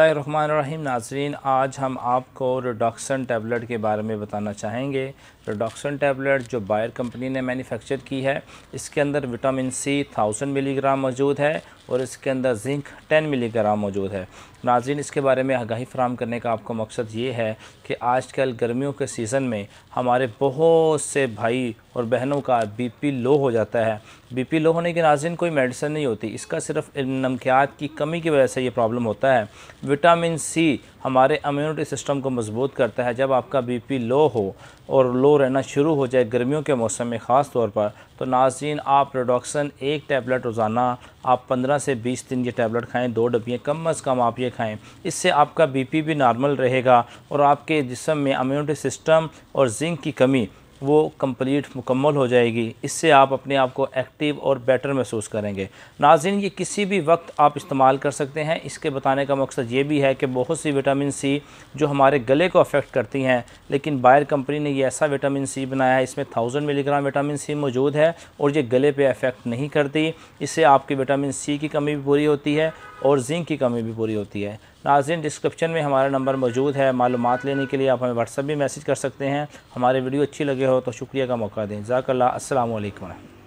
रहीम नाजरीन आज हम आपको रिडॉक्सन टैबलेट के बारे में बताना चाहेंगे रोडॉक्सन टैबलेट जो बायर कंपनी ने मैन्युफैक्चर की है इसके अंदर विटामिन सी थाउजेंड मिलीग्राम मौजूद है और इसके अंदर जिंक 10 मिलीग्राम मौजूद है नाजिन इसके बारे में आगाही फ्राहम करने का आपका मकसद ये है कि आजकल गर्मियों के सीज़न में हमारे बहुत से भाई और बहनों का बीपी लो हो जाता है बीपी लो होने के नाजिन कोई मेडिसिन नहीं होती इसका सिर्फ नमकियात की कमी की वजह से ये प्रॉब्लम होता है विटामिन सी हमारे अम्यूनिटी सिस्टम को मजबूत करता है जब आपका पी लो हो और लो रहना शुरू हो जाए गर्मियों के मौसम में ख़ास तौर पर तो नाजीन आप प्रोडक्शन एक टैबलेट रोज़ाना आप 15 से 20 दिन ये टैबलेट खाएं दो डब्बियाँ कम अज़ कम आप ये खाएं इससे आपका बीपी भी नॉर्मल रहेगा और आपके जिसम में अम्यूनिटी सिस्टम और जिंक की कमी वो कंप्लीट मुकम्मल हो जाएगी इससे आप अपने आप को एक्टिव और बेटर महसूस करेंगे नाजिन ये किसी भी वक्त आप इस्तेमाल कर सकते हैं इसके बताने का मकसद ये भी है कि बहुत सी विटामिन सी जो हमारे गले को अफेक्ट करती हैं लेकिन बायर कंपनी ने ये ऐसा विटामिन सी बनाया है इसमें थाउजेंड मिलीग्राम विटामिन सी मौजूद है और ये गले पर अफेक्ट नहीं करती इससे आपकी विटामिन सी की कमी भी पूरी होती है और जिंक की कमी भी पूरी होती है नाजिन डिस्क्रिप्शन में हमारा नंबर मौजूद है मालूम लेने के लिए आप हमें व्हाट्सअप भी मैसेज कर सकते हैं हमारे वीडियो अच्छी लगे हो तो शुक्रिया का मौका दें जाकल्ला असल